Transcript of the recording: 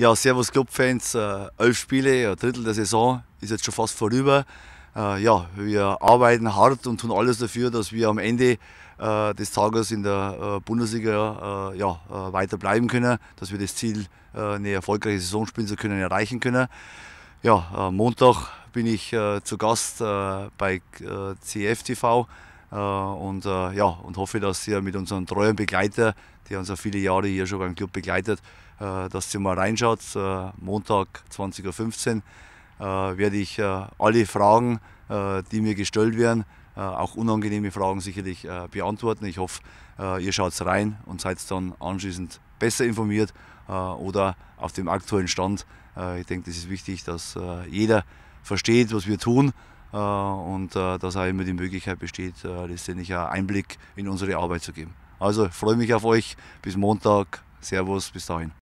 Ja, servus Clubfans. Äh, elf Spiele, ein Drittel der Saison ist jetzt schon fast vorüber. Äh, ja, wir arbeiten hart und tun alles dafür, dass wir am Ende äh, des Tages in der äh, Bundesliga äh, ja, äh, weiter bleiben können, dass wir das Ziel, eine erfolgreiche Saison spielen zu können, erreichen können. Ja, Montag bin ich zu Gast bei CFTV. Äh, und äh, ja, und hoffe, dass ihr mit unserem treuen Begleiter, der uns ja viele Jahre hier schon beim Club begleitet, äh, dass ihr mal reinschaut. Montag 20.15 Uhr werde ich alle Fragen, die mir gestellt werden, auch unangenehme Fragen sicherlich beantworten. Ich hoffe, ihr schaut rein und seid dann anschließend besser informiert oder auf dem aktuellen Stand. ich denke, das ist wichtig, dass jeder versteht, was wir tun äh, und äh, dass auch immer die Möglichkeit besteht, äh, letztendlich einen Einblick in unsere Arbeit zu geben. Also freue mich auf euch. Bis Montag. Servus, bis dahin.